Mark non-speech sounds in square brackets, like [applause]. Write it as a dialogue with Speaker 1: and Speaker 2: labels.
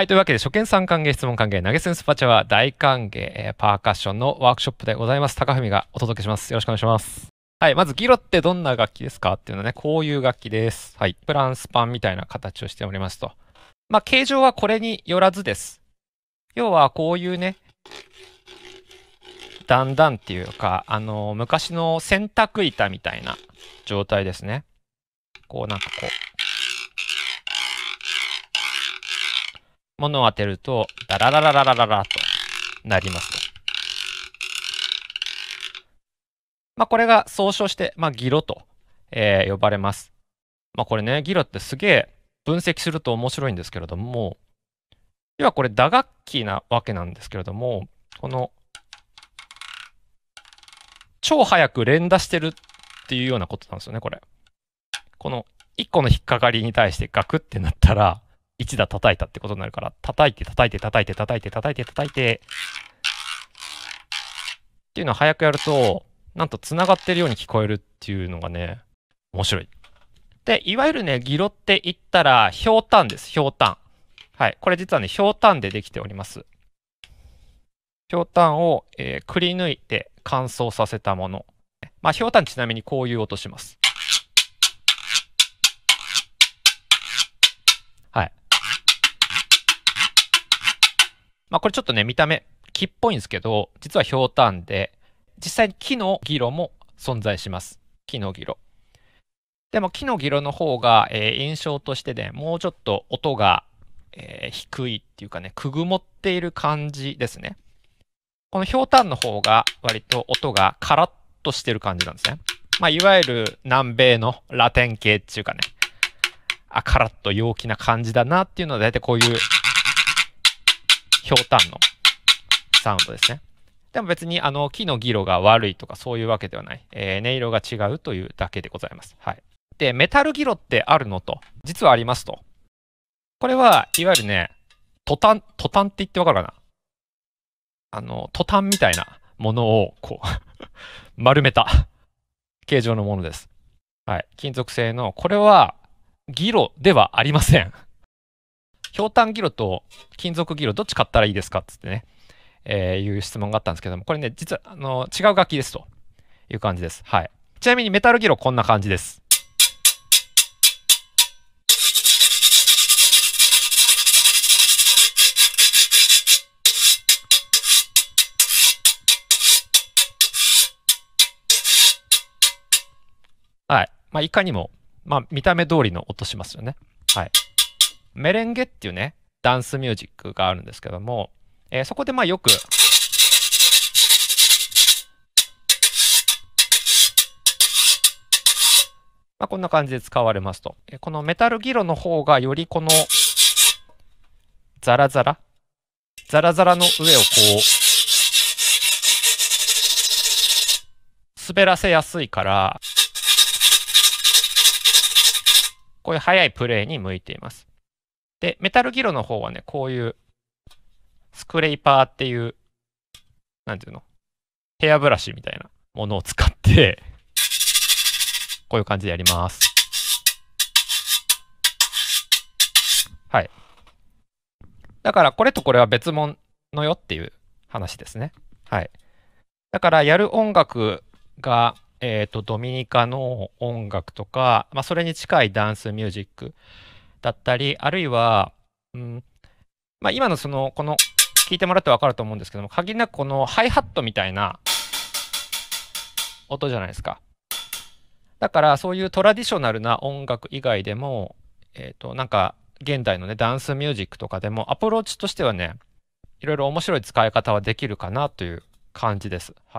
Speaker 1: はい、というわけで、初見さん歓迎、質問歓迎、投げ銭スパチャは大歓迎、えパーカッションのワークショップでございます。高文がお届けします。よろしくお願いします。はい。まず、ギロってどんな楽器ですかっていうのね、こういう楽器です。はい。プランスパンみたいな形をしておりますと。まあ、形状はこれによらずです。要は、こういうね、だんだんっていうか、あのー、昔の洗濯板みたいな状態ですね。こう、なんかこう、物を当てると、ダラララララララとなりますまあ、これが総称して、まあ、ギロと、えー、呼ばれます。まあ、これね、ギロってすげえ分析すると面白いんですけれども、要はこれ打楽器なわけなんですけれども、この、超早く連打してるっていうようなことなんですよね、これ。この1個の引っかかりに対してガクってなったら、1打叩いたってことになるから、叩いて叩いて叩いて叩いて叩いて叩いて、っていうのを早くやると、なんと繋がってるように聞こえるっていうのがね、面白い。で、いわゆるね、ギロって言ったら、ひょうたんです、ひょうたん。はい。これ実はね、ひょうたんでできております。ひょうたんを、えー、くり抜いて乾燥させたもの。まあ、ひょうたんちなみにこういう音します。まあ、これちょっとね、見た目、木っぽいんですけど、実はひょうたんで、実際に木のギロも存在します。木のギロ。でも木のギロの方が、えー、印象としてね、もうちょっと音が、えー、低いっていうかね、くぐもっている感じですね。このひょうたんの方が割と音がカラッとしてる感じなんですね。まあ、いわゆる南米のラテン系っていうかね、あ、カラッと陽気な感じだなっていうのは大体こういうひょうたんのサウンドですね。でも別にあの木の議論が悪いとかそういうわけではない、えー、音色が違うというだけでございます。はい、で、メタルギロってあるのと、実はありますと。これはいわゆるね、トタン、トタンって言ってわかるかなあの、トタンみたいなものをこう [laughs] 丸めた形状のものです。はい。金属製の、これはギロではありませんひょうたんギロと金属ギロどっち買ったらいいですかっつってね、えー、いう質問があったんですけども、これね、実はあの違う楽器ですという感じです。はい。ちなみにメタルギロこんな感じです。はい。まあ、いかにも、まあ、見た目通りの音しますよね。はい。メレンゲっていうね、ダンスミュージックがあるんですけども、えー、そこでまあよく、まあ、こんな感じで使われますと。このメタルギロの方がよりこのザラザラ、ザラザラの上をこう、滑らせやすいから、こういう速いプレイに向いています。で、メタルギロの方はね、こういうスクレイパーっていう、なんていうのヘアブラシみたいなものを使ってこういう感じでやります。はい。だから、これとこれは別物のよっていう話ですね。はい。だから、やる音楽が、えっ、ー、と、ドミニカの音楽とか、まあ、それに近いダンスミュージックだったり、あるいは、うんまあ、今のその、この、聞いてもらって分かると思うんですけども、限りなくこのハイハットみたいな音じゃないですか。だからそういうトラディショナルな音楽以外でも、えっ、ー、と、なんか現代のね、ダンスミュージックとかでもアプローチとしてはね、いろいろ面白い使い方はできるかなという感じです。はい。